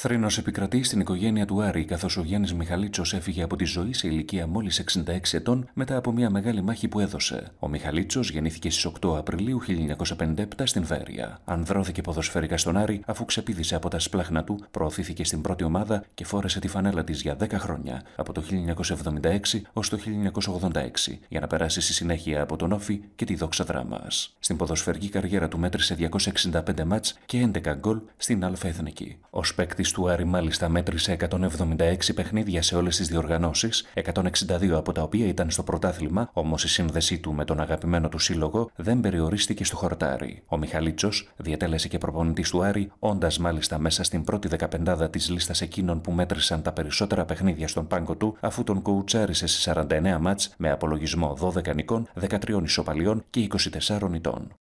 Θρήνος επικρατεί στην οικογένεια του Άρη, καθώς ο Γιάννης Μιχαλίτσος έφυγε από τη ζωή σε ηλικία μόλις 66 ετών μετά από μια μεγάλη μάχη που έδωσε. Ο Μιχαλίτσος γεννήθηκε στις 8 Απριλίου 1957 στην Βέρεια. Ανδρώθηκε ποδοσφαιρικά στον Άρη, αφού ξεπίδησε από τα σπλάχνα του, προωθήθηκε στην πρώτη ομάδα και φόρεσε τη φανέλα της για 10 χρόνια, από το 1976 ως το 1986, για να περάσει στη συνέχεια από τον Όφη και τη δόξα δράμα. Στην ποδοσφαιρική καριέρα του μέτρησε 265 ματ και 11 γκολ στην Αλφά Εθνική. παίκτη του Άρη μάλιστα μέτρησε 176 παιχνίδια σε όλες τις διοργανώσεις, 162 από τα οποία ήταν στο πρωτάθλημα, όμως η σύνδεσή του με τον αγαπημένο του σύλλογο δεν περιορίστηκε στο χορτάρι. Ο Μιχαλίτσος διατέλεσε και προπονητής του Άρη, όντας μάλιστα μέσα στην πρώτη δεκαπεντάδα της λίστας εκείνων που μέτρησαν τα περισσότερα παιχνίδια στον πάγκο του, αφού τον κοουτσάρισε σε 49 μάτ με απολογισμό 12 νικών, 13 ισοπαλιών και 24 ητών.